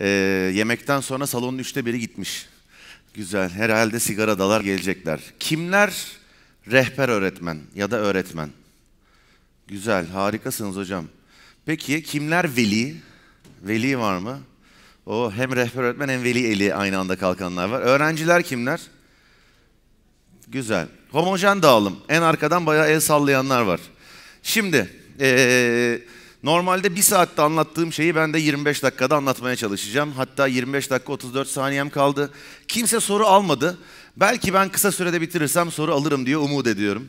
e, yemekten sonra salonun üçte biri gitmiş. Güzel. Herhalde sigara dalar gelecekler. Kimler rehber öğretmen ya da öğretmen? Güzel. Harikasınız hocam. Peki kimler veli? Veli var mı? O hem rehber öğretmen hem veli eli aynı anda kalkanlar var. Öğrenciler kimler? Güzel. Homojen dağılım. En arkadan bayağı el sallayanlar var. Şimdi ee, Normalde bir saatte anlattığım şeyi ben de 25 dakikada anlatmaya çalışacağım. Hatta 25 dakika 34 saniyem kaldı. Kimse soru almadı. Belki ben kısa sürede bitirirsem soru alırım diye umut ediyorum.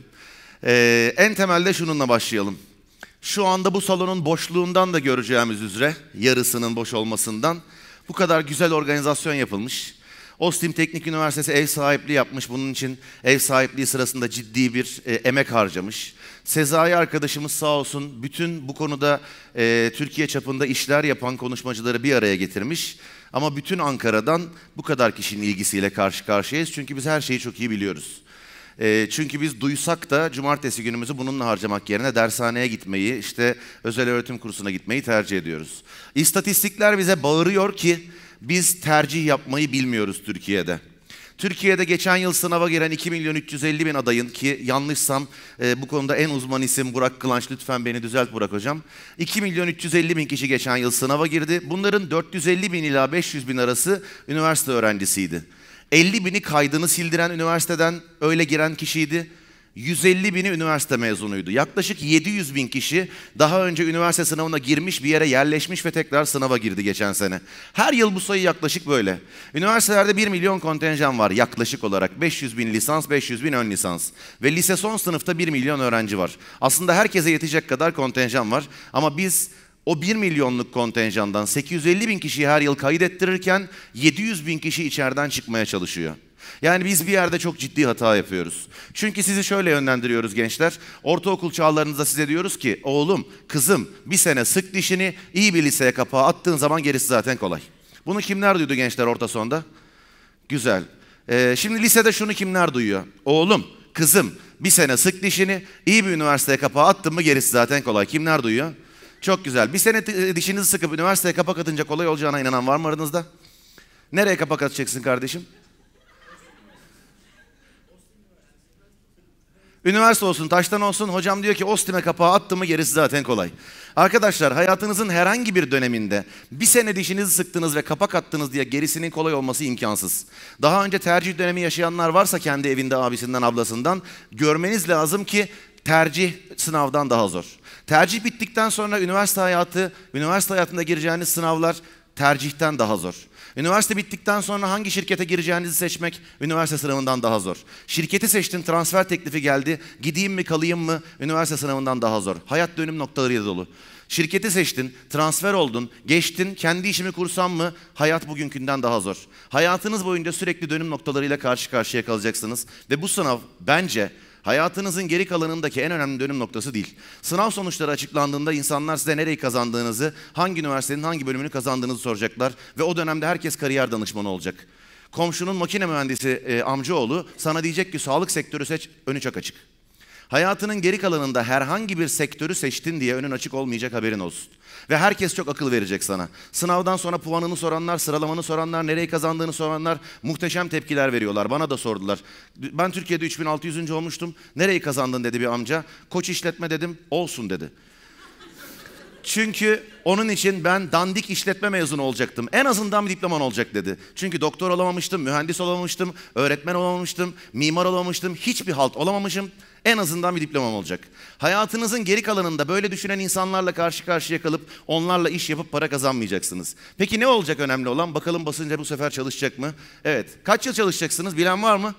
Ee, en temelde şununla başlayalım. Şu anda bu salonun boşluğundan da göreceğimiz üzere, yarısının boş olmasından bu kadar güzel organizasyon yapılmış. Ostim Teknik Üniversitesi ev sahipliği yapmış. Bunun için ev sahipliği sırasında ciddi bir e, emek harcamış. Sezai arkadaşımız sağ olsun bütün bu konuda e, Türkiye çapında işler yapan konuşmacıları bir araya getirmiş. Ama bütün Ankara'dan bu kadar kişinin ilgisiyle karşı karşıyayız. Çünkü biz her şeyi çok iyi biliyoruz. E, çünkü biz duysak da cumartesi günümüzü bununla harcamak yerine dershaneye gitmeyi, işte özel öğretim kursuna gitmeyi tercih ediyoruz. İstatistikler bize bağırıyor ki biz tercih yapmayı bilmiyoruz Türkiye'de. Türkiye'de geçen yıl sınava giren 2 milyon 350 bin adayın ki yanlışsam e, bu konuda en uzman isim Burak Kılanç lütfen beni düzelt Burak hocam. 2 milyon 350 bin kişi geçen yıl sınava girdi. Bunların 450 bin ila 500 bin arası üniversite öğrencisiydi. 50 bini kaydını sildiren üniversiteden öyle giren kişiydi. 150 bini üniversite mezunuydu. Yaklaşık 700 bin kişi daha önce üniversite sınavına girmiş bir yere yerleşmiş ve tekrar sınava girdi geçen sene. Her yıl bu sayı yaklaşık böyle. Üniversitelerde 1 milyon kontenjan var yaklaşık olarak. 500 bin lisans, 500 bin ön lisans. Ve lise son sınıfta 1 milyon öğrenci var. Aslında herkese yetecek kadar kontenjan var. Ama biz o 1 milyonluk kontenjandan 850 bin kişiyi her yıl kaydettirirken 700 bin kişi içeriden çıkmaya çalışıyor. Yani biz bir yerde çok ciddi hata yapıyoruz. Çünkü sizi şöyle yönlendiriyoruz gençler. Ortaokul çağlarınızda size diyoruz ki oğlum, kızım bir sene sık dişini iyi bir liseye kapağı attığın zaman gerisi zaten kolay. Bunu kimler duydu gençler orta sonda? Güzel. Ee, şimdi lisede şunu kimler duyuyor? Oğlum, kızım bir sene sık dişini iyi bir üniversiteye kapağı attın mı gerisi zaten kolay. Kimler duyuyor? Çok güzel. Bir sene e, dişinizi sıkıp üniversiteye kapak atınca kolay olacağına inanan var mı aranızda? Nereye kapak atacaksın kardeşim? Üniversite olsun, taştan olsun hocam diyor ki Ostime kapağı attı mı gerisi zaten kolay. Arkadaşlar hayatınızın herhangi bir döneminde bir sene dişinizi sıktınız ve kapak attınız diye gerisinin kolay olması imkansız. Daha önce tercih dönemi yaşayanlar varsa kendi evinde abisinden ablasından görmeniz lazım ki tercih sınavdan daha zor. Tercih bittikten sonra üniversite hayatı, üniversite hayatında gireceğiniz sınavlar tercihten daha zor. Üniversite bittikten sonra hangi şirkete gireceğinizi seçmek üniversite sınavından daha zor. Şirketi seçtin, transfer teklifi geldi. Gideyim mi kalayım mı üniversite sınavından daha zor. Hayat dönüm noktaları dolu. Şirketi seçtin, transfer oldun, geçtin, kendi işimi kursam mı? Hayat bugünkünden daha zor. Hayatınız boyunca sürekli dönüm noktalarıyla karşı karşıya kalacaksınız. Ve bu sınav bence hayatınızın geri kalanındaki en önemli dönüm noktası değil. Sınav sonuçları açıklandığında insanlar size nereyi kazandığınızı, hangi üniversitenin hangi bölümünü kazandığınızı soracaklar ve o dönemde herkes kariyer danışmanı olacak. Komşunun makine mühendisi e, amcaoğlu sana diyecek ki sağlık sektörü seç, önü çok açık. Hayatının geri kalanında herhangi bir sektörü seçtin diye önün açık olmayacak haberin olsun. Ve herkes çok akıl verecek sana. Sınavdan sonra puanını soranlar, sıralamanı soranlar, nereyi kazandığını soranlar muhteşem tepkiler veriyorlar. Bana da sordular. Ben Türkiye'de 3600. olmuştum. Nereyi kazandın dedi bir amca. Koç işletme dedim. Olsun dedi. Çünkü onun için ben dandik işletme mezunu olacaktım. En azından bir diploman olacak dedi. Çünkü doktor olamamıştım, mühendis olamamıştım, öğretmen olamamıştım, mimar olamamıştım, hiçbir halt olamamışım. En azından bir diplomam olacak. Hayatınızın geri kalanında böyle düşünen insanlarla karşı karşıya kalıp onlarla iş yapıp para kazanmayacaksınız. Peki ne olacak önemli olan? Bakalım basınca bu sefer çalışacak mı? Evet. Kaç yıl çalışacaksınız? Bilen var mı?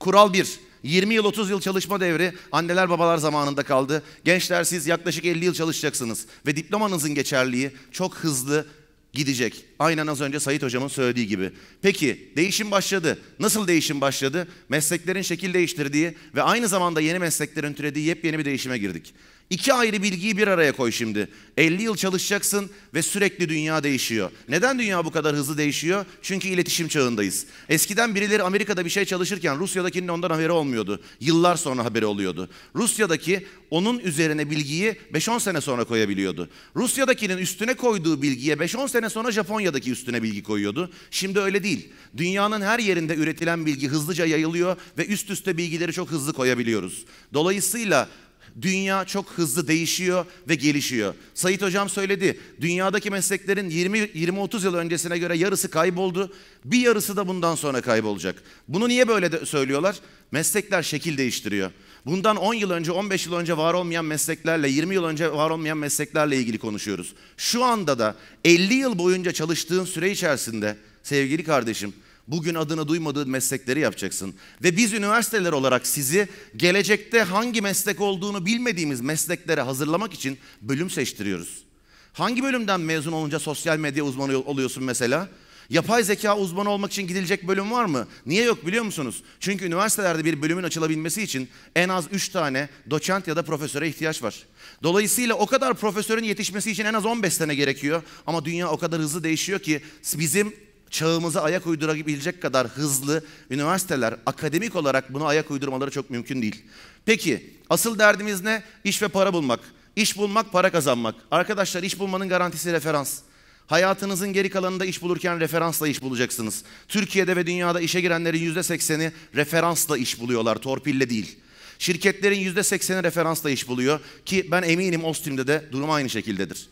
Kural 1. 20 yıl 30 yıl çalışma devri anneler babalar zamanında kaldı. Gençler siz yaklaşık 50 yıl çalışacaksınız ve diplomanızın geçerliği çok hızlı gidecek. Aynen az önce Sayit hocamın söylediği gibi. Peki değişim başladı. Nasıl değişim başladı? Mesleklerin şekil değiştirdiği ve aynı zamanda yeni mesleklerin türediği yepyeni bir değişime girdik. İki ayrı bilgiyi bir araya koy şimdi. 50 yıl çalışacaksın ve sürekli dünya değişiyor. Neden dünya bu kadar hızlı değişiyor? Çünkü iletişim çağındayız. Eskiden birileri Amerika'da bir şey çalışırken Rusya'dakinin ondan haberi olmuyordu. Yıllar sonra haberi oluyordu. Rusya'daki onun üzerine bilgiyi 5-10 sene sonra koyabiliyordu. Rusya'dakinin üstüne koyduğu bilgiye 5-10 sene sonra Japonya'daki üstüne bilgi koyuyordu. Şimdi öyle değil. Dünyanın her yerinde üretilen bilgi hızlıca yayılıyor ve üst üste bilgileri çok hızlı koyabiliyoruz. Dolayısıyla Dünya çok hızlı değişiyor ve gelişiyor. Sayit Hocam söyledi. Dünyadaki mesleklerin 20-30 yıl öncesine göre yarısı kayboldu. Bir yarısı da bundan sonra kaybolacak. Bunu niye böyle de söylüyorlar? Meslekler şekil değiştiriyor. Bundan 10 yıl önce, 15 yıl önce var olmayan mesleklerle, 20 yıl önce var olmayan mesleklerle ilgili konuşuyoruz. Şu anda da 50 yıl boyunca çalıştığın süre içerisinde sevgili kardeşim Bugün adını duymadığı meslekleri yapacaksın. Ve biz üniversiteler olarak sizi gelecekte hangi meslek olduğunu bilmediğimiz mesleklere hazırlamak için bölüm seçtiriyoruz. Hangi bölümden mezun olunca sosyal medya uzmanı oluyorsun mesela? Yapay zeka uzmanı olmak için gidilecek bölüm var mı? Niye yok biliyor musunuz? Çünkü üniversitelerde bir bölümün açılabilmesi için en az 3 tane doçent ya da profesöre ihtiyaç var. Dolayısıyla o kadar profesörün yetişmesi için en az 15 sene gerekiyor. Ama dünya o kadar hızlı değişiyor ki bizim çağımıza ayak uydurabilecek kadar hızlı üniversiteler akademik olarak bunu ayak uydurmaları çok mümkün değil. Peki asıl derdimiz ne? İş ve para bulmak. İş bulmak, para kazanmak. Arkadaşlar iş bulmanın garantisi referans. Hayatınızın geri kalanında iş bulurken referansla iş bulacaksınız. Türkiye'de ve dünyada işe girenlerin yüzde %80'i referansla iş buluyorlar, torpille değil. Şirketlerin yüzde %80'i referansla iş buluyor ki ben eminim Ostim'de de durum aynı şekildedir.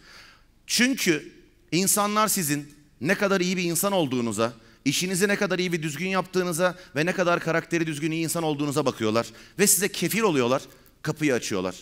Çünkü insanlar sizin ne kadar iyi bir insan olduğunuza, işinizi ne kadar iyi ve düzgün yaptığınıza ve ne kadar karakteri düzgün iyi insan olduğunuza bakıyorlar. Ve size kefil oluyorlar, kapıyı açıyorlar.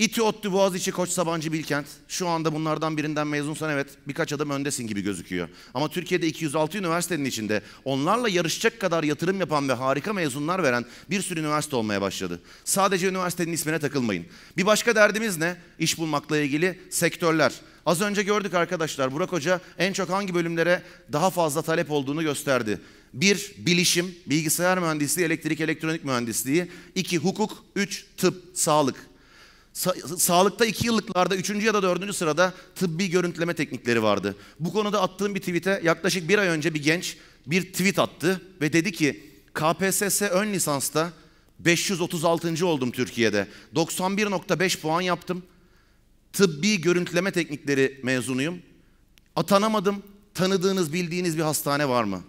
İti Ottu, Boğaziçi, Koç, Sabancı, Bilkent. Şu anda bunlardan birinden mezunsan evet birkaç adım öndesin gibi gözüküyor. Ama Türkiye'de 206 üniversitenin içinde onlarla yarışacak kadar yatırım yapan ve harika mezunlar veren bir sürü üniversite olmaya başladı. Sadece üniversitenin ismine takılmayın. Bir başka derdimiz ne? İş bulmakla ilgili sektörler. Az önce gördük arkadaşlar Burak Hoca en çok hangi bölümlere daha fazla talep olduğunu gösterdi. Bir Bilişim, bilgisayar mühendisliği, elektrik elektronik mühendisliği. iki Hukuk, üç Tıp, sağlık. Sa sağlıkta iki yıllıklarda üçüncü ya da dördüncü sırada tıbbi görüntüleme teknikleri vardı. Bu konuda attığım bir tweet'e yaklaşık bir ay önce bir genç bir tweet attı ve dedi ki KPSS ön lisansta 536. oldum Türkiye'de. 91.5 puan yaptım. Tıbbi görüntüleme teknikleri mezunuyum. Atanamadım. Tanıdığınız, bildiğiniz bir hastane var mı?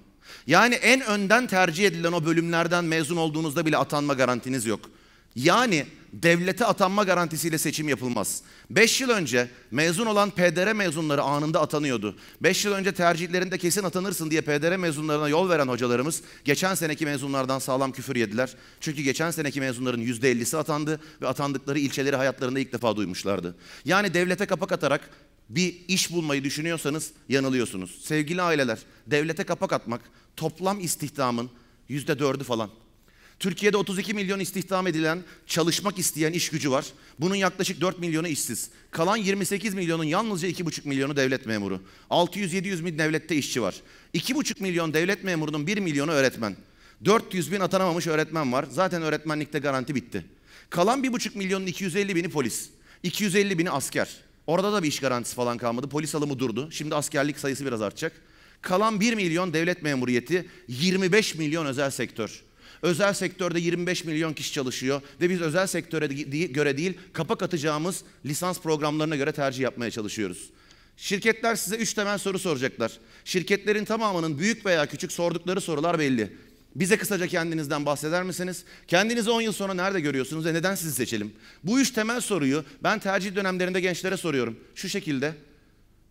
Yani en önden tercih edilen o bölümlerden mezun olduğunuzda bile atanma garantiniz yok. Yani devlete atanma garantisiyle seçim yapılmaz. 5 yıl önce mezun olan PDR mezunları anında atanıyordu. 5 yıl önce tercihlerinde kesin atanırsın diye PDR mezunlarına yol veren hocalarımız geçen seneki mezunlardan sağlam küfür yediler. Çünkü geçen seneki mezunların %50'si atandı ve atandıkları ilçeleri hayatlarında ilk defa duymuşlardı. Yani devlete kapak atarak bir iş bulmayı düşünüyorsanız yanılıyorsunuz. Sevgili aileler, devlete kapak atmak toplam istihdamın %4'ü falan. Türkiye'de 32 milyon istihdam edilen, çalışmak isteyen iş gücü var. Bunun yaklaşık 4 milyonu işsiz. Kalan 28 milyonun yalnızca 2,5 milyonu devlet memuru. 600-700 bin devlette işçi var. 2,5 milyon devlet memurunun 1 milyonu öğretmen. 400 bin atanamamış öğretmen var. Zaten öğretmenlikte garanti bitti. Kalan 1,5 milyonun 250 bini polis. 250 bini asker. Orada da bir iş garantisi falan kalmadı. Polis alımı durdu. Şimdi askerlik sayısı biraz artacak. Kalan 1 milyon devlet memuriyeti, 25 milyon özel sektör. Özel sektörde 25 milyon kişi çalışıyor ve biz özel sektöre göre değil kapak atacağımız lisans programlarına göre tercih yapmaya çalışıyoruz. Şirketler size üç temel soru soracaklar. Şirketlerin tamamının büyük veya küçük sordukları sorular belli. Bize kısaca kendinizden bahseder misiniz? Kendinizi 10 yıl sonra nerede görüyorsunuz ve neden sizi seçelim? Bu üç temel soruyu ben tercih dönemlerinde gençlere soruyorum. Şu şekilde.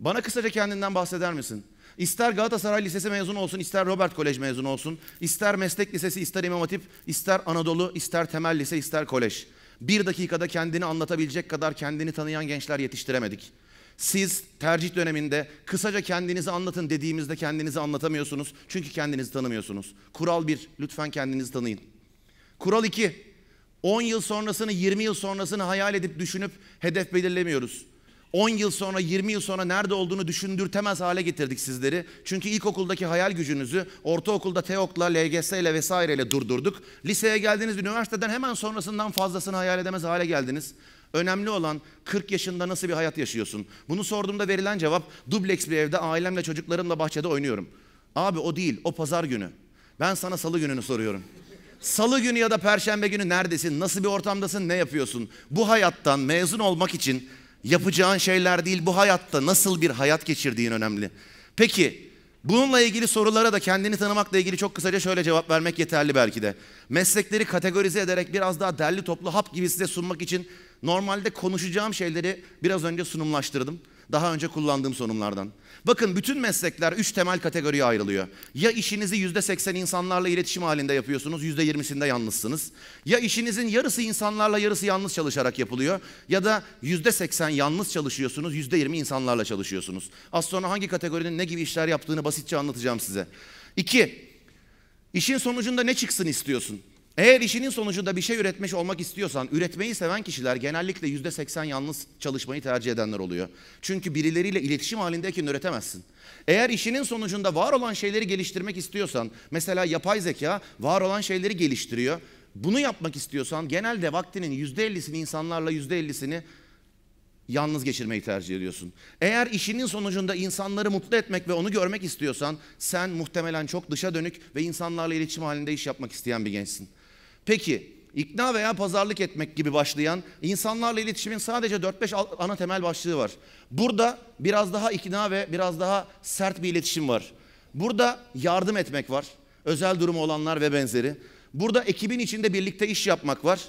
Bana kısaca kendinden bahseder misin? İster Galatasaray Lisesi mezunu olsun, ister Robert Kolej mezunu olsun, ister Meslek Lisesi, ister İmam Hatip, ister Anadolu, ister Temel Lise, ister Kolej. Bir dakikada kendini anlatabilecek kadar kendini tanıyan gençler yetiştiremedik. Siz tercih döneminde kısaca kendinizi anlatın dediğimizde kendinizi anlatamıyorsunuz. Çünkü kendinizi tanımıyorsunuz. Kural 1, lütfen kendinizi tanıyın. Kural 2, 10 yıl sonrasını, 20 yıl sonrasını hayal edip düşünüp hedef belirlemiyoruz. 10 yıl sonra 20 yıl sonra nerede olduğunu düşündürtemez hale getirdik sizleri. Çünkü ilkokuldaki hayal gücünüzü ortaokulda TEOK'la, LGS ile vesaireyle durdurduk. Liseye geldiğiniz üniversiteden hemen sonrasından fazlasını hayal edemez hale geldiniz. Önemli olan 40 yaşında nasıl bir hayat yaşıyorsun? Bunu sorduğumda verilen cevap dubleks bir evde ailemle çocuklarımla bahçede oynuyorum. Abi o değil o pazar günü. Ben sana salı gününü soruyorum. Salı günü ya da perşembe günü neredesin? Nasıl bir ortamdasın? Ne yapıyorsun? Bu hayattan mezun olmak için Yapacağın şeyler değil bu hayatta nasıl bir hayat geçirdiğin önemli. Peki bununla ilgili sorulara da kendini tanımakla ilgili çok kısaca şöyle cevap vermek yeterli belki de. Meslekleri kategorize ederek biraz daha derli toplu hap gibi size sunmak için normalde konuşacağım şeyleri biraz önce sunumlaştırdım. Daha önce kullandığım sunumlardan. Bakın bütün meslekler üç temel kategoriye ayrılıyor. Ya işinizi yüzde seksen insanlarla iletişim halinde yapıyorsunuz, yüzde yirmisinde yalnızsınız. Ya işinizin yarısı insanlarla yarısı yalnız çalışarak yapılıyor. Ya da yüzde seksen yalnız çalışıyorsunuz, yüzde yirmi insanlarla çalışıyorsunuz. Az sonra hangi kategorinin ne gibi işler yaptığını basitçe anlatacağım size. İki, işin sonucunda ne çıksın istiyorsun? Eğer işinin sonucunda bir şey üretmiş olmak istiyorsan, üretmeyi seven kişiler genellikle yüzde seksen yalnız çalışmayı tercih edenler oluyor. Çünkü birileriyle iletişim halindeyken üretemezsin. Eğer işinin sonucunda var olan şeyleri geliştirmek istiyorsan, mesela yapay zeka var olan şeyleri geliştiriyor. Bunu yapmak istiyorsan genelde vaktinin yüzde ellisini insanlarla yüzde ellisini yalnız geçirmeyi tercih ediyorsun. Eğer işinin sonucunda insanları mutlu etmek ve onu görmek istiyorsan sen muhtemelen çok dışa dönük ve insanlarla iletişim halinde iş yapmak isteyen bir gençsin. Peki ikna veya pazarlık etmek gibi başlayan insanlarla iletişimin sadece 4-5 ana temel başlığı var. Burada biraz daha ikna ve biraz daha sert bir iletişim var. Burada yardım etmek var. Özel durumu olanlar ve benzeri. Burada ekibin içinde birlikte iş yapmak var.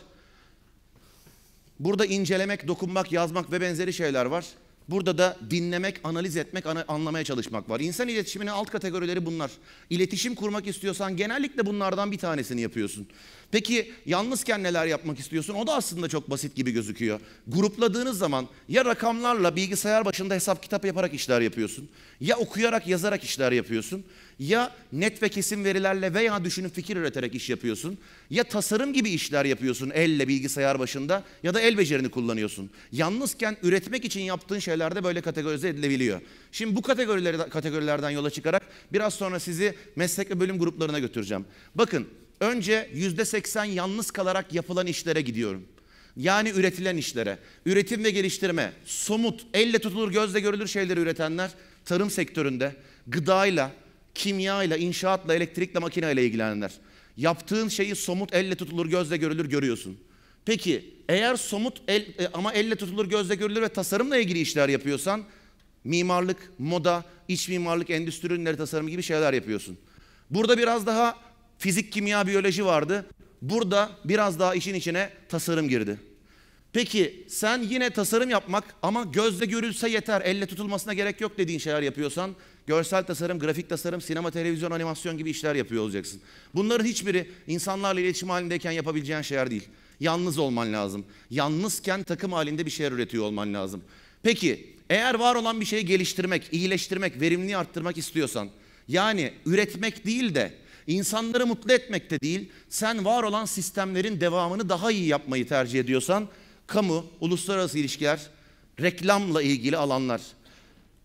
Burada incelemek, dokunmak, yazmak ve benzeri şeyler var. Burada da dinlemek, analiz etmek, anlamaya çalışmak var. İnsan iletişiminin alt kategorileri bunlar. İletişim kurmak istiyorsan genellikle bunlardan bir tanesini yapıyorsun. Peki yalnızken neler yapmak istiyorsun? O da aslında çok basit gibi gözüküyor. Grupladığınız zaman ya rakamlarla bilgisayar başında hesap kitap yaparak işler yapıyorsun. Ya okuyarak yazarak işler yapıyorsun ya net ve kesin verilerle veya düşünüp fikir üreterek iş yapıyorsun ya tasarım gibi işler yapıyorsun elle bilgisayar başında ya da el becerini kullanıyorsun. Yalnızken üretmek için yaptığın şeyler de böyle kategorize edilebiliyor. Şimdi bu kategorileri, kategorilerden yola çıkarak biraz sonra sizi meslek ve bölüm gruplarına götüreceğim. Bakın önce yüzde seksen yalnız kalarak yapılan işlere gidiyorum. Yani üretilen işlere, üretim ve geliştirme, somut, elle tutulur, gözle görülür şeyleri üretenler tarım sektöründe, gıdayla, kimyayla, inşaatla, elektrikle, makineyle ilgilenenler. Yaptığın şeyi somut elle tutulur, gözle görülür görüyorsun. Peki eğer somut el, e, ama elle tutulur, gözle görülür ve tasarımla ilgili işler yapıyorsan mimarlık, moda, iç mimarlık, endüstri ürünleri tasarımı gibi şeyler yapıyorsun. Burada biraz daha fizik, kimya, biyoloji vardı. Burada biraz daha işin içine tasarım girdi. Peki sen yine tasarım yapmak ama gözle görülse yeter, elle tutulmasına gerek yok dediğin şeyler yapıyorsan Görsel tasarım, grafik tasarım, sinema, televizyon, animasyon gibi işler yapıyor olacaksın. Bunların hiçbiri insanlarla iletişim halindeyken yapabileceğin şeyler değil. Yalnız olman lazım. Yalnızken takım halinde bir şeyler üretiyor olman lazım. Peki eğer var olan bir şeyi geliştirmek, iyileştirmek, verimliği arttırmak istiyorsan yani üretmek değil de insanları mutlu etmek de değil sen var olan sistemlerin devamını daha iyi yapmayı tercih ediyorsan kamu, uluslararası ilişkiler, reklamla ilgili alanlar.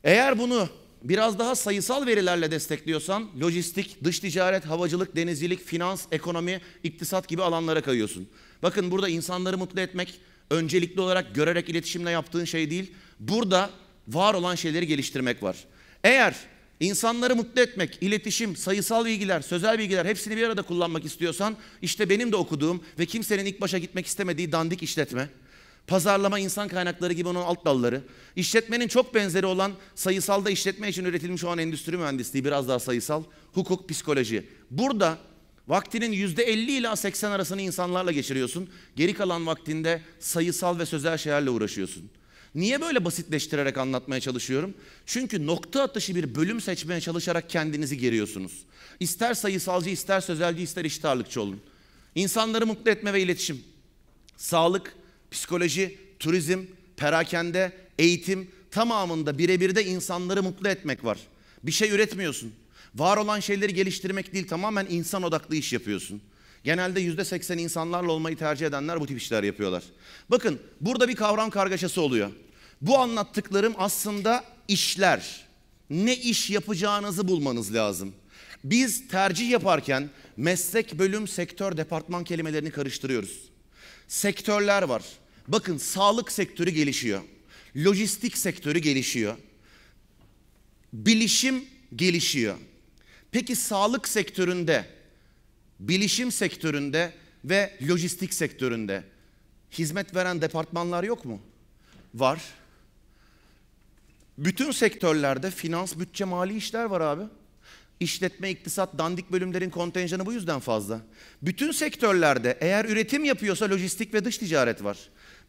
Eğer bunu biraz daha sayısal verilerle destekliyorsan lojistik, dış ticaret, havacılık, denizcilik, finans, ekonomi, iktisat gibi alanlara kayıyorsun. Bakın burada insanları mutlu etmek öncelikli olarak görerek iletişimle yaptığın şey değil. Burada var olan şeyleri geliştirmek var. Eğer insanları mutlu etmek, iletişim, sayısal bilgiler, sözel bilgiler hepsini bir arada kullanmak istiyorsan işte benim de okuduğum ve kimsenin ilk başa gitmek istemediği dandik işletme Pazarlama insan kaynakları gibi onun alt dalları. İşletmenin çok benzeri olan sayısalda işletme için üretilmiş olan endüstri mühendisliği biraz daha sayısal. Hukuk, psikoloji. Burada vaktinin yüzde 50 ila 80 arasını insanlarla geçiriyorsun. Geri kalan vaktinde sayısal ve sözel şeylerle uğraşıyorsun. Niye böyle basitleştirerek anlatmaya çalışıyorum? Çünkü nokta atışı bir bölüm seçmeye çalışarak kendinizi geriyorsunuz. İster sayısalcı, ister sözelci, ister iştarlıkçı olun. İnsanları mutlu etme ve iletişim. Sağlık, psikoloji, turizm, perakende, eğitim tamamında birebir de insanları mutlu etmek var. Bir şey üretmiyorsun. Var olan şeyleri geliştirmek değil tamamen insan odaklı iş yapıyorsun. Genelde yüzde seksen insanlarla olmayı tercih edenler bu tip işler yapıyorlar. Bakın burada bir kavram kargaşası oluyor. Bu anlattıklarım aslında işler. Ne iş yapacağınızı bulmanız lazım. Biz tercih yaparken meslek, bölüm, sektör, departman kelimelerini karıştırıyoruz. Sektörler var. Bakın sağlık sektörü gelişiyor. Lojistik sektörü gelişiyor. Bilişim gelişiyor. Peki sağlık sektöründe, bilişim sektöründe ve lojistik sektöründe hizmet veren departmanlar yok mu? Var. Bütün sektörlerde finans, bütçe, mali işler var abi. İşletme, iktisat, dandik bölümlerin kontenjanı bu yüzden fazla. Bütün sektörlerde eğer üretim yapıyorsa lojistik ve dış ticaret var.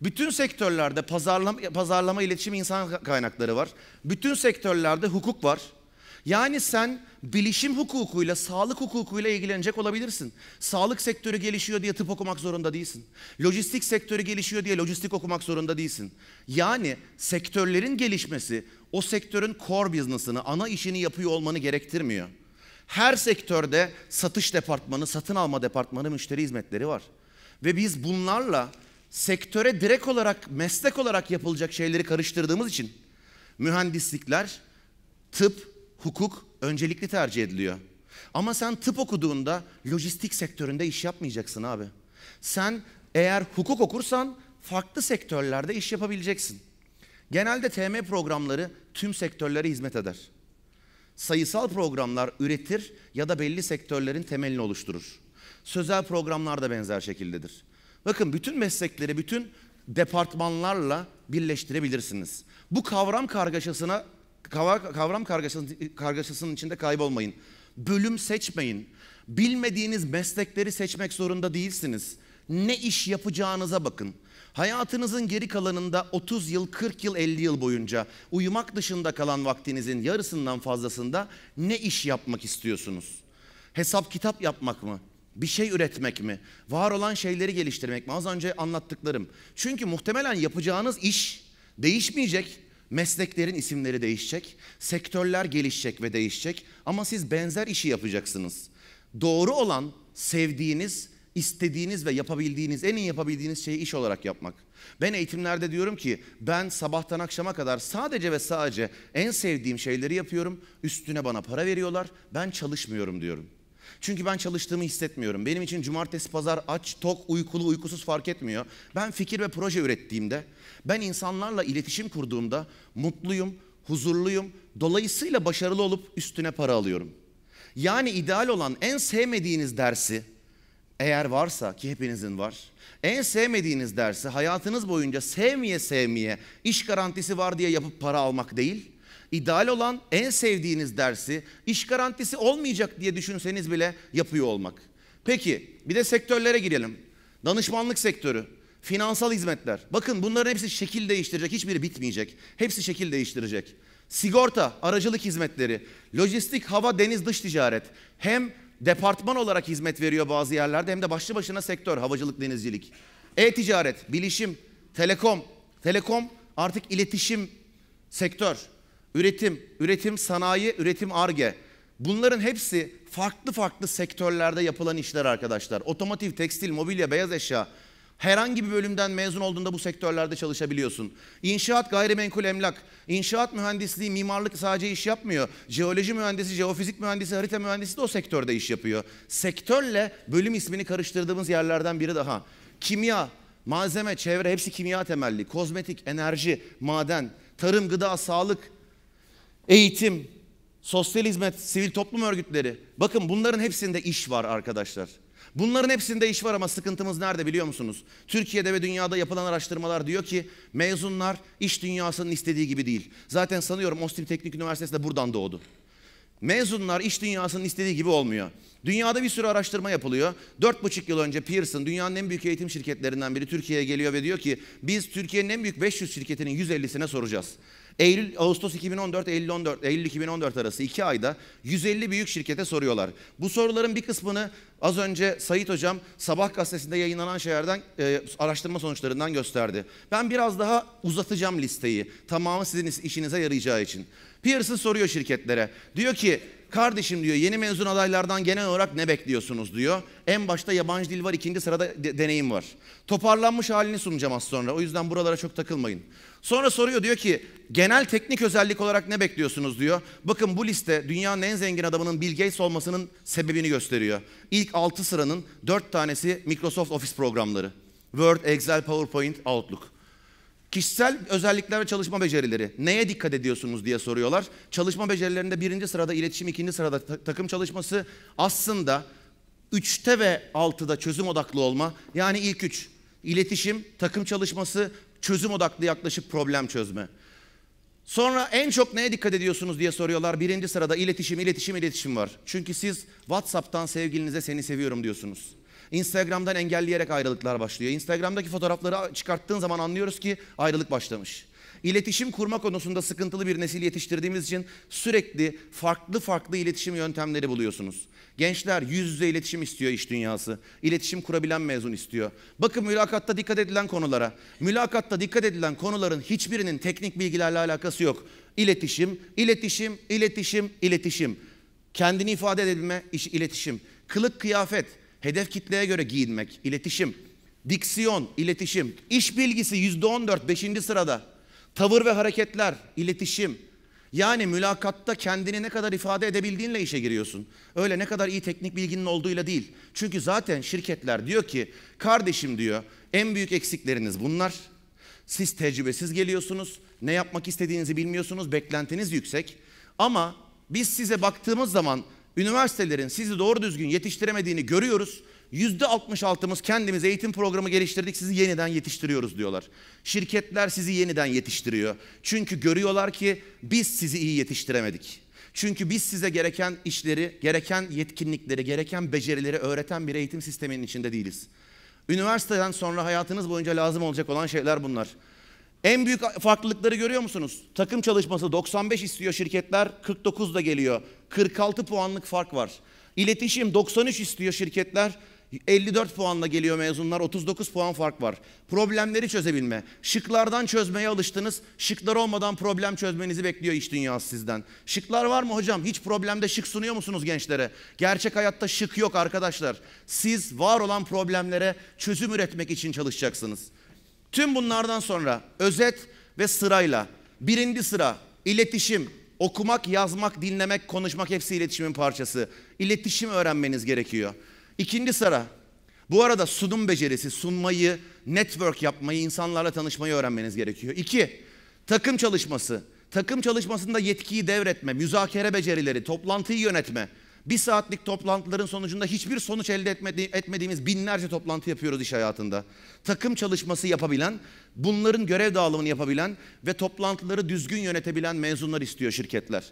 Bütün sektörlerde pazarlama, pazarlama iletişim insan kaynakları var. Bütün sektörlerde hukuk var. Yani sen bilişim hukukuyla, sağlık hukukuyla ilgilenecek olabilirsin. Sağlık sektörü gelişiyor diye tıp okumak zorunda değilsin. Lojistik sektörü gelişiyor diye lojistik okumak zorunda değilsin. Yani sektörlerin gelişmesi o sektörün core business'ını, ana işini yapıyor olmanı gerektirmiyor. Her sektörde satış departmanı, satın alma departmanı, müşteri hizmetleri var. Ve biz bunlarla sektöre direkt olarak, meslek olarak yapılacak şeyleri karıştırdığımız için mühendislikler, tıp, hukuk öncelikli tercih ediliyor. Ama sen tıp okuduğunda lojistik sektöründe iş yapmayacaksın abi. Sen eğer hukuk okursan farklı sektörlerde iş yapabileceksin. Genelde TM programları tüm sektörlere hizmet eder. Sayısal programlar üretir ya da belli sektörlerin temelini oluşturur. Sözel programlar da benzer şekildedir. Bakın bütün meslekleri, bütün departmanlarla birleştirebilirsiniz. Bu kavram kargaşasına kavram kargaşasının, kargaşasının içinde kaybolmayın. Bölüm seçmeyin. Bilmediğiniz meslekleri seçmek zorunda değilsiniz ne iş yapacağınıza bakın. Hayatınızın geri kalanında 30 yıl, 40 yıl, 50 yıl boyunca uyumak dışında kalan vaktinizin yarısından fazlasında ne iş yapmak istiyorsunuz? Hesap kitap yapmak mı? Bir şey üretmek mi? Var olan şeyleri geliştirmek mi? Az önce anlattıklarım. Çünkü muhtemelen yapacağınız iş değişmeyecek. Mesleklerin isimleri değişecek. Sektörler gelişecek ve değişecek. Ama siz benzer işi yapacaksınız. Doğru olan sevdiğiniz istediğiniz ve yapabildiğiniz, en iyi yapabildiğiniz şeyi iş olarak yapmak. Ben eğitimlerde diyorum ki ben sabahtan akşama kadar sadece ve sadece en sevdiğim şeyleri yapıyorum. Üstüne bana para veriyorlar. Ben çalışmıyorum diyorum. Çünkü ben çalıştığımı hissetmiyorum. Benim için cumartesi, pazar aç, tok, uykulu, uykusuz fark etmiyor. Ben fikir ve proje ürettiğimde, ben insanlarla iletişim kurduğumda mutluyum, huzurluyum. Dolayısıyla başarılı olup üstüne para alıyorum. Yani ideal olan en sevmediğiniz dersi, eğer varsa ki hepinizin var. En sevmediğiniz dersi hayatınız boyunca sevmeye sevmeye iş garantisi var diye yapıp para almak değil. İdeal olan en sevdiğiniz dersi iş garantisi olmayacak diye düşünseniz bile yapıyor olmak. Peki bir de sektörlere girelim. Danışmanlık sektörü, finansal hizmetler. Bakın bunların hepsi şekil değiştirecek. Hiçbiri bitmeyecek. Hepsi şekil değiştirecek. Sigorta, aracılık hizmetleri, lojistik, hava, deniz, dış ticaret. Hem departman olarak hizmet veriyor bazı yerlerde hem de başlı başına sektör havacılık denizcilik. E-ticaret, bilişim, telekom, telekom artık iletişim sektör, üretim, üretim sanayi, üretim arge. Bunların hepsi farklı farklı sektörlerde yapılan işler arkadaşlar. Otomotiv, tekstil, mobilya, beyaz eşya, Herhangi bir bölümden mezun olduğunda bu sektörlerde çalışabiliyorsun. İnşaat, gayrimenkul emlak, inşaat mühendisliği, mimarlık sadece iş yapmıyor. Jeoloji mühendisi, jeofizik mühendisi, harita mühendisi de o sektörde iş yapıyor. Sektörle bölüm ismini karıştırdığımız yerlerden biri daha. Kimya, malzeme, çevre hepsi kimya temelli. Kozmetik, enerji, maden, tarım, gıda, sağlık, eğitim, sosyal hizmet, sivil toplum örgütleri. Bakın bunların hepsinde iş var arkadaşlar. Bunların hepsinde iş var ama sıkıntımız nerede biliyor musunuz? Türkiye'de ve dünyada yapılan araştırmalar diyor ki mezunlar iş dünyasının istediği gibi değil. Zaten sanıyorum Ostim Teknik Üniversitesi de buradan doğdu. Mezunlar iş dünyasının istediği gibi olmuyor. Dünyada bir sürü araştırma yapılıyor. Dört buçuk yıl önce Pearson dünyanın en büyük eğitim şirketlerinden biri Türkiye'ye geliyor ve diyor ki biz Türkiye'nin en büyük 500 şirketinin 150'sine soracağız. Eylül, Ağustos 2014, Eylül 14, Eylül 2014 arası iki ayda 150 büyük şirkete soruyorlar. Bu soruların bir kısmını az önce Sayit Hocam Sabah gazetesinde yayınlanan şeylerden e, araştırma sonuçlarından gösterdi. Ben biraz daha uzatacağım listeyi. Tamamı sizin işinize yarayacağı için. Pearson soruyor şirketlere. Diyor ki kardeşim diyor yeni mezun adaylardan genel olarak ne bekliyorsunuz diyor. En başta yabancı dil var ikinci sırada de, deneyim var. Toparlanmış halini sunacağım az sonra o yüzden buralara çok takılmayın. Sonra soruyor diyor ki genel teknik özellik olarak ne bekliyorsunuz diyor. Bakın bu liste dünyanın en zengin adamının Bill Gates olmasının sebebini gösteriyor. İlk 6 sıranın 4 tanesi Microsoft Office programları. Word, Excel, PowerPoint, Outlook. Kişisel özellikler ve çalışma becerileri. Neye dikkat ediyorsunuz diye soruyorlar. Çalışma becerilerinde birinci sırada iletişim, ikinci sırada takım çalışması. Aslında üçte ve altıda çözüm odaklı olma. Yani ilk üç. iletişim, takım çalışması, çözüm odaklı yaklaşıp problem çözme. Sonra en çok neye dikkat ediyorsunuz diye soruyorlar. Birinci sırada iletişim, iletişim, iletişim var. Çünkü siz WhatsApp'tan sevgilinize seni seviyorum diyorsunuz. Instagram'dan engelleyerek ayrılıklar başlıyor. Instagram'daki fotoğrafları çıkarttığın zaman anlıyoruz ki ayrılık başlamış. İletişim kurma konusunda sıkıntılı bir nesil yetiştirdiğimiz için sürekli farklı farklı iletişim yöntemleri buluyorsunuz. Gençler yüz yüze iletişim istiyor iş dünyası. İletişim kurabilen mezun istiyor. Bakın mülakatta dikkat edilen konulara. Mülakatta dikkat edilen konuların hiçbirinin teknik bilgilerle alakası yok. İletişim, iletişim, iletişim, iletişim. Kendini ifade edebilme, iş, iletişim. Kılık, kıyafet, hedef kitleye göre giyinmek, iletişim, diksiyon, iletişim, iş bilgisi yüzde on dört beşinci sırada. Tavır ve hareketler, iletişim. Yani mülakatta kendini ne kadar ifade edebildiğinle işe giriyorsun. Öyle ne kadar iyi teknik bilginin olduğuyla değil. Çünkü zaten şirketler diyor ki, kardeşim diyor, en büyük eksikleriniz bunlar. Siz tecrübesiz geliyorsunuz, ne yapmak istediğinizi bilmiyorsunuz, beklentiniz yüksek. Ama biz size baktığımız zaman üniversitelerin sizi doğru düzgün yetiştiremediğini görüyoruz. Yüzde 66'mız kendimiz eğitim programı geliştirdik sizi yeniden yetiştiriyoruz diyorlar. Şirketler sizi yeniden yetiştiriyor. Çünkü görüyorlar ki biz sizi iyi yetiştiremedik. Çünkü biz size gereken işleri, gereken yetkinlikleri, gereken becerileri öğreten bir eğitim sisteminin içinde değiliz. Üniversiteden sonra hayatınız boyunca lazım olacak olan şeyler bunlar. En büyük farklılıkları görüyor musunuz? Takım çalışması 95 istiyor şirketler, 49 da geliyor. 46 puanlık fark var. İletişim 93 istiyor şirketler, 54 puanla geliyor mezunlar, 39 puan fark var. Problemleri çözebilme. Şıklardan çözmeye alıştınız. Şıklar olmadan problem çözmenizi bekliyor iş dünyası sizden. Şıklar var mı hocam? Hiç problemde şık sunuyor musunuz gençlere? Gerçek hayatta şık yok arkadaşlar. Siz var olan problemlere çözüm üretmek için çalışacaksınız. Tüm bunlardan sonra özet ve sırayla birinci sıra iletişim, okumak, yazmak, dinlemek, konuşmak hepsi iletişimin parçası. İletişim öğrenmeniz gerekiyor. İkinci sıra bu arada sunum becerisi, sunmayı, network yapmayı, insanlarla tanışmayı öğrenmeniz gerekiyor. İki, takım çalışması. Takım çalışmasında yetkiyi devretme, müzakere becerileri, toplantıyı yönetme. Bir saatlik toplantıların sonucunda hiçbir sonuç elde etmedi, etmediğimiz binlerce toplantı yapıyoruz iş hayatında. Takım çalışması yapabilen, bunların görev dağılımını yapabilen ve toplantıları düzgün yönetebilen mezunlar istiyor şirketler.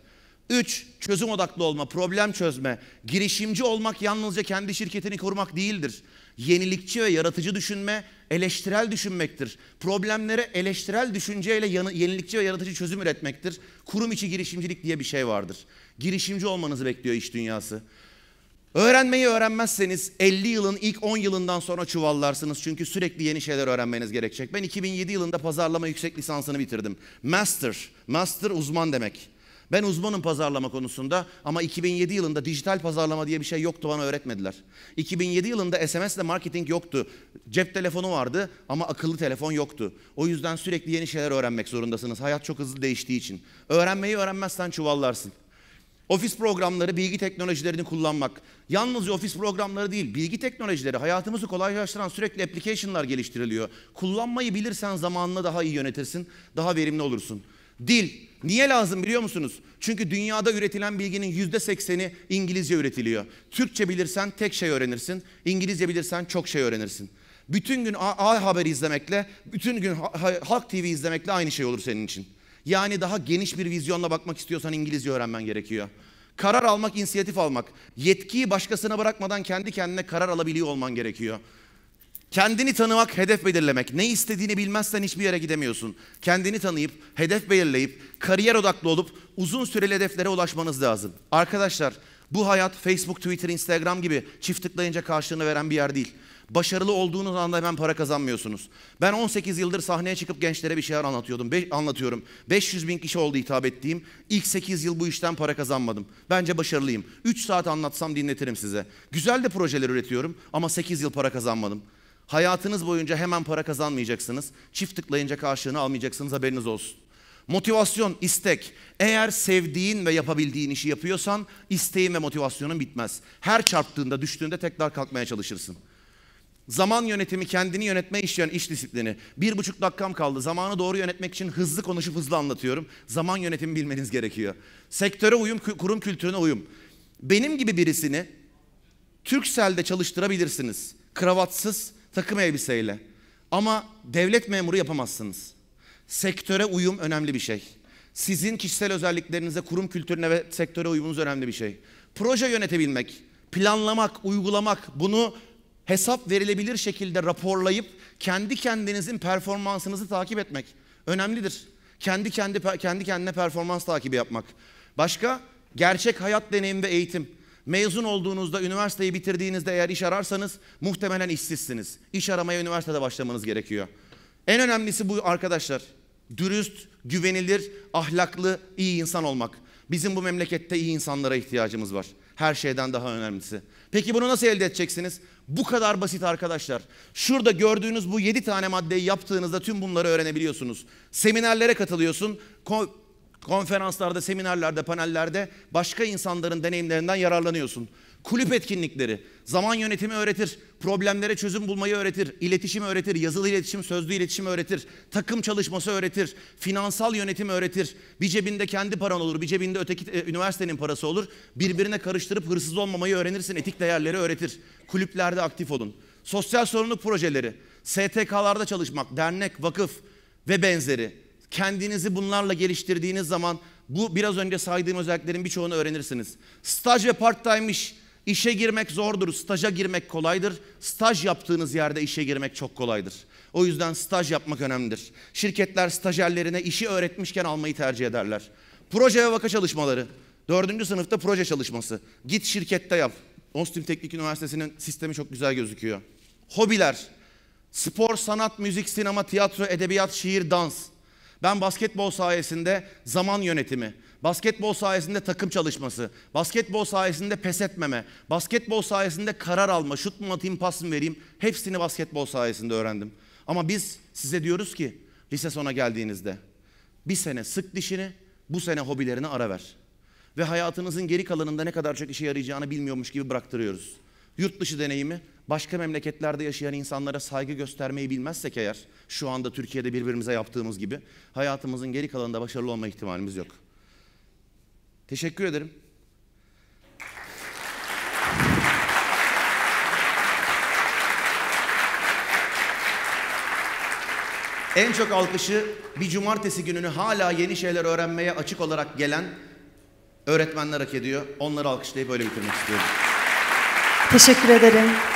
Üç, çözüm odaklı olma, problem çözme. Girişimci olmak yalnızca kendi şirketini korumak değildir. Yenilikçi ve yaratıcı düşünme, eleştirel düşünmektir. Problemlere eleştirel düşünceyle yenilikçi ve yaratıcı çözüm üretmektir. Kurum içi girişimcilik diye bir şey vardır. Girişimci olmanızı bekliyor iş dünyası. Öğrenmeyi öğrenmezseniz 50 yılın ilk 10 yılından sonra çuvallarsınız. Çünkü sürekli yeni şeyler öğrenmeniz gerekecek. Ben 2007 yılında pazarlama yüksek lisansını bitirdim. Master, master uzman demek. Ben uzmanım pazarlama konusunda ama 2007 yılında dijital pazarlama diye bir şey yoktu bana öğretmediler. 2007 yılında SMS ile marketing yoktu. Cep telefonu vardı ama akıllı telefon yoktu. O yüzden sürekli yeni şeyler öğrenmek zorundasınız. Hayat çok hızlı değiştiği için. Öğrenmeyi öğrenmezsen çuvallarsın. Ofis programları, bilgi teknolojilerini kullanmak. Yalnızca ofis programları değil, bilgi teknolojileri hayatımızı kolaylaştıran sürekli application'lar geliştiriliyor. Kullanmayı bilirsen zamanını daha iyi yönetirsin, daha verimli olursun. Dil, niye lazım biliyor musunuz? Çünkü dünyada üretilen bilginin yüzde sekseni İngilizce üretiliyor. Türkçe bilirsen tek şey öğrenirsin, İngilizce bilirsen çok şey öğrenirsin. Bütün gün A, A Haber izlemekle, bütün gün Halk TV izlemekle aynı şey olur senin için. Yani daha geniş bir vizyonla bakmak istiyorsan İngilizce öğrenmen gerekiyor. Karar almak, inisiyatif almak. Yetkiyi başkasına bırakmadan kendi kendine karar alabiliyor olman gerekiyor. Kendini tanımak, hedef belirlemek. Ne istediğini bilmezsen hiçbir yere gidemiyorsun. Kendini tanıyıp, hedef belirleyip, kariyer odaklı olup uzun süreli hedeflere ulaşmanız lazım. Arkadaşlar bu hayat Facebook, Twitter, Instagram gibi çift tıklayınca karşılığını veren bir yer değil. Başarılı olduğunuz anda hemen para kazanmıyorsunuz. Ben 18 yıldır sahneye çıkıp gençlere bir şeyler anlatıyordum. Be- anlatıyorum. 500 bin kişi oldu hitap ettiğim. İlk 8 yıl bu işten para kazanmadım. Bence başarılıyım. 3 saat anlatsam dinletirim size. Güzel de projeler üretiyorum ama 8 yıl para kazanmadım. Hayatınız boyunca hemen para kazanmayacaksınız. Çift tıklayınca karşılığını almayacaksınız haberiniz olsun. Motivasyon, istek. Eğer sevdiğin ve yapabildiğin işi yapıyorsan isteğin ve motivasyonun bitmez. Her çarptığında, düştüğünde tekrar kalkmaya çalışırsın. Zaman yönetimi, kendini yönetme işleyen iş disiplini. Bir buçuk dakikam kaldı. Zamanı doğru yönetmek için hızlı konuşup hızlı anlatıyorum. Zaman yönetimi bilmeniz gerekiyor. Sektöre uyum, kurum kültürüne uyum. Benim gibi birisini Türksel'de çalıştırabilirsiniz. Kravatsız, takım elbiseyle. Ama devlet memuru yapamazsınız. Sektöre uyum önemli bir şey. Sizin kişisel özelliklerinize, kurum kültürüne ve sektöre uyumunuz önemli bir şey. Proje yönetebilmek, planlamak, uygulamak, bunu hesap verilebilir şekilde raporlayıp kendi kendinizin performansınızı takip etmek önemlidir. Kendi kendi kendi kendine performans takibi yapmak. Başka gerçek hayat deneyim ve eğitim. Mezun olduğunuzda, üniversiteyi bitirdiğinizde eğer iş ararsanız muhtemelen işsizsiniz. İş aramaya üniversitede başlamanız gerekiyor. En önemlisi bu arkadaşlar. Dürüst, güvenilir, ahlaklı, iyi insan olmak. Bizim bu memlekette iyi insanlara ihtiyacımız var. Her şeyden daha önemlisi. Peki bunu nasıl elde edeceksiniz? Bu kadar basit arkadaşlar. Şurada gördüğünüz bu 7 tane maddeyi yaptığınızda tüm bunları öğrenebiliyorsunuz. Seminerlere katılıyorsun. Ko- konferanslarda, seminerlerde, panellerde başka insanların deneyimlerinden yararlanıyorsun kulüp etkinlikleri, zaman yönetimi öğretir, problemlere çözüm bulmayı öğretir, iletişim öğretir, yazılı iletişim, sözlü iletişim öğretir, takım çalışması öğretir, finansal yönetim öğretir. Bir cebinde kendi paran olur, bir cebinde öteki e, üniversitenin parası olur. Birbirine karıştırıp hırsız olmamayı öğrenirsin, etik değerleri öğretir. Kulüplerde aktif olun. Sosyal sorumluluk projeleri, STK'larda çalışmak, dernek, vakıf ve benzeri. Kendinizi bunlarla geliştirdiğiniz zaman bu biraz önce saydığım özelliklerin birçoğunu öğrenirsiniz. Staj ve part time iş İşe girmek zordur, staja girmek kolaydır. Staj yaptığınız yerde işe girmek çok kolaydır. O yüzden staj yapmak önemlidir. Şirketler stajyerlerine işi öğretmişken almayı tercih ederler. Proje ve vaka çalışmaları. Dördüncü sınıfta proje çalışması. Git şirkette yap. Ostim Teknik Üniversitesi'nin sistemi çok güzel gözüküyor. Hobiler. Spor, sanat, müzik, sinema, tiyatro, edebiyat, şiir, dans. Ben basketbol sayesinde zaman yönetimi, Basketbol sayesinde takım çalışması, basketbol sayesinde pes etmeme, basketbol sayesinde karar alma, şut mu atayım, pas mı vereyim hepsini basketbol sayesinde öğrendim. Ama biz size diyoruz ki lise sona geldiğinizde bir sene sık dişini, bu sene hobilerini ara ver. Ve hayatınızın geri kalanında ne kadar çok işe yarayacağını bilmiyormuş gibi bıraktırıyoruz. Yurt dışı deneyimi başka memleketlerde yaşayan insanlara saygı göstermeyi bilmezsek eğer şu anda Türkiye'de birbirimize yaptığımız gibi hayatımızın geri kalanında başarılı olma ihtimalimiz yok. Teşekkür ederim. En çok alkışı bir cumartesi gününü hala yeni şeyler öğrenmeye açık olarak gelen öğretmenler hak ediyor. Onları alkışlayıp öyle bitirmek istiyorum. Teşekkür ederim.